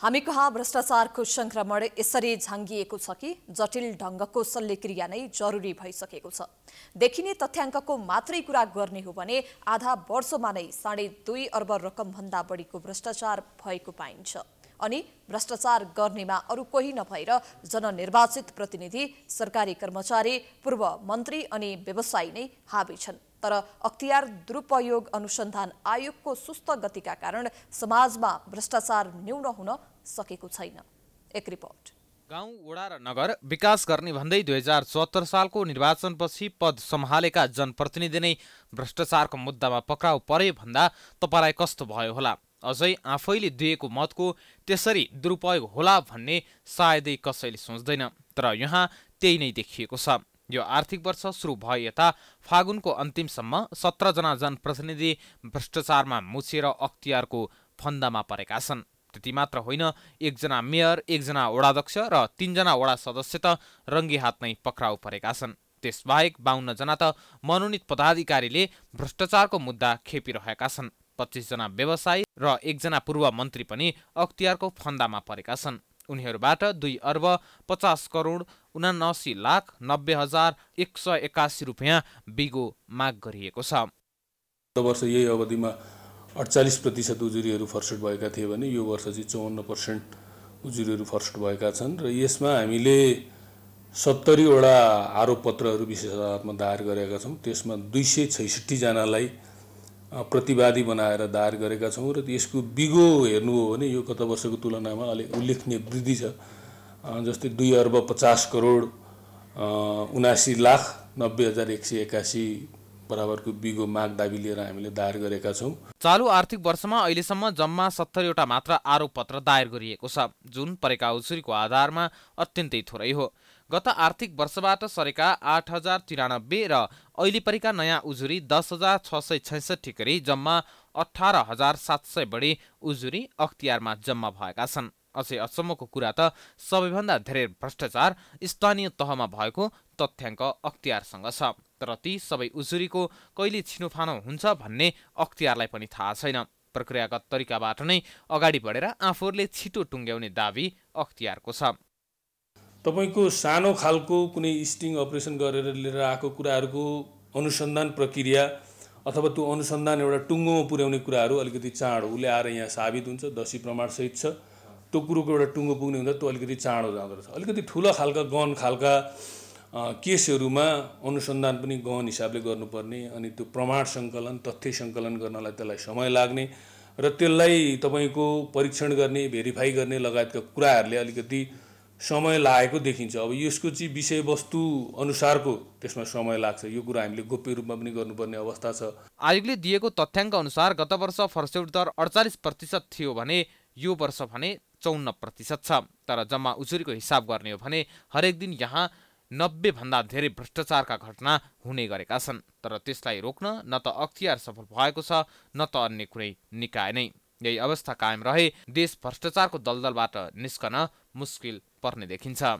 हामी कहाँ भ्रष्टाचारको सङ्क्रमण यसरी झाङ्गिएको छ कि जटिल ढङ्गको शल्यक्रिया नै जरुरी भइसकेको छ देखिने तथ्याङ्कको मात्रै कुरा गर्ने हो भने आधा वर्षमा नै साढे दुई अर्ब रकमभन्दा बढीको भ्रष्टाचार भएको पाइन्छ अनि भ्रष्टाचार गर्नेमा अरू कोही नभएर जननिर्वाचित प्रतिनिधि सरकारी कर्मचारी पूर्व मन्त्री अनि व्यवसायी नै हाबी छन् तर अख्तियार दुरुपयोग अनुसन्धान आयोगको सुस्त गतिका कारण समाजमा भ्रष्टाचार न्यून हुन सकेको छैन एक रिपोर्ट गाउँ वडा र नगर विकास गर्ने भन्दै दुई हजार चौहत्तर सालको निर्वाचनपछि पद सम्हालेका जनप्रतिनिधि नै भ्रष्टाचारको मुद्दामा पक्राउ परे भन्दा तपाईँलाई कस्तो भयो होला अझै आफैले दिएको मतको त्यसरी दुरुपयोग होला भन्ने सायदै कसैले सोच्दैन तर यहाँ त्यही नै देखिएको छ यो आर्थिक वर्ष सुरु भए यता फागुनको अन्तिमसम्म सत्रजना जनप्रतिनिधि भ्रष्टाचारमा मुछेर अख्तियारको फन्दामा परेका छन् त्यति मात्र होइन एकजना मेयर एकजना वडाध्यक्ष र तिनजना वडा सदस्य त रङ्गी हात नै पक्राउ परेका छन् त्यसबाहेक बाहुन्नजना त मनोनित पदाधिकारीले भ्रष्टाचारको मुद्दा खेपिरहेका छन् पच्चिसजना व्यवसायी र एकजना पूर्व मन्त्री पनि अख्तियारको फन्दामा परेका छन् उनीहरूबाट दुई अर्ब पचास करोड उनासी लाख नब्बे हजार एक सय एक्कासी रुपियाँ बिगो माग गरिएको छ गत वर्ष यही अवधिमा अडचालिस प्रतिशत उजुरीहरू फर्सट भएका थिए भने यो वर्ष चाहिँ चौवन्न पर्सेन्ट उजुरीहरू फर्स्ट भएका छन् र यसमा हामीले सत्तरीवटा विशेष अदालतमा दायर गरेका छौँ त्यसमा दुई सय छैसठीजनालाई प्रतिवादी बनाएर दायर गरेका छौँ र यसको बिगो हेर्नु हो भने यो गत वर्षको तुलनामा अलिक उल्लेखनीय वृद्धि छ जस्तै दुई अर्ब पचास करोड उनासी लाख नब्बे हजार एक सय एकासी बराबरको बिगो माग दाबी लिएर हामीले दायर गरेका छौँ चालु आर्थिक वर्षमा अहिलेसम्म जम्मा सत्तरीवटा मात्र आरोप पत्र दायर गरिएको छ जुन परेका उजुरीको आधारमा अत्यन्तै थोरै हो गत आर्थिक वर्षबाट सरेका आठ हजार तिरानब्बे र अहिले परेका नयाँ उजुरी दस हजार छ सय छैसठी गरी जम्मा अठार हजार सात सय बढी उजुरी अख्तियारमा जम्मा भएका छन् अझै अचम्मको कुरा त सबैभन्दा धेरै भ्रष्टाचार स्थानीय तहमा भएको तथ्याङ्क अख्तियारसँग छ तर ती सबै उजुरीको कहिले छिनोफानो हुन्छ भन्ने अख्तियारलाई पनि थाहा छैन प्रक्रियागत तरिकाबाट नै अगाडि बढेर आफूहरूले छिटो टुङ्ग्याउने दावी अख्तियारको छ तपाईँको सानो खालको कुनै स्टिङ अपरेसन गरेर लिएर आएको कुराहरूको अनुसन्धान प्रक्रिया अथवा त्यो अनुसन्धान एउटा टुङ्गोमा पुर्याउने कुराहरू अलिकति चाँडो उसले आएर यहाँ साबित हुन्छ दसी प्रमाणसहित छ त्यो कुरोको एउटा टुङ्गो पुग्ने हुँदा त्यो अलिकति चाँडो जाँदो रहेछ अलिकति ठुला खालका गहन खालका केसहरूमा अनुसन्धान पनि गहन हिसाबले गर्नुपर्ने अनि त्यो प्रमाण सङ्कलन तथ्य सङ्कलन गर्नलाई त्यसलाई समय लाग्ने र त्यसलाई तपाईँको परीक्षण गर्ने भेरिफाई गर्ने लगायतका कुराहरूले अलिकति समय लागेको देखिन्छ अब यसको चाहिँ विषयवस्तु अनुसारको त्यसमा समय लाग्छ यो कुरा हामीले गोप्य रूपमा पनि गर्नुपर्ने अवस्था छ आयोगले दिएको तथ्याङ्क अनुसार गत वर्ष फर्स्यौट दर अडचालिस प्रतिशत थियो भने यो वर्ष भने चौन्न प्रतिशत छ तर जम्मा उजुरीको हिसाब गर्ने हो भने हरेक दिन यहाँ भन्दा धेरै भ्रष्टाचारका घटना हुने गरेका छन् तर त्यसलाई रोक्न न त अख्तियार सफल भएको छ न त अन्य कुनै निकाय नै यही अवस्था कायम रहे देश भ्रष्टाचारको दलदलबाट निस्कन मुस्किल पर्ने देखिन्छ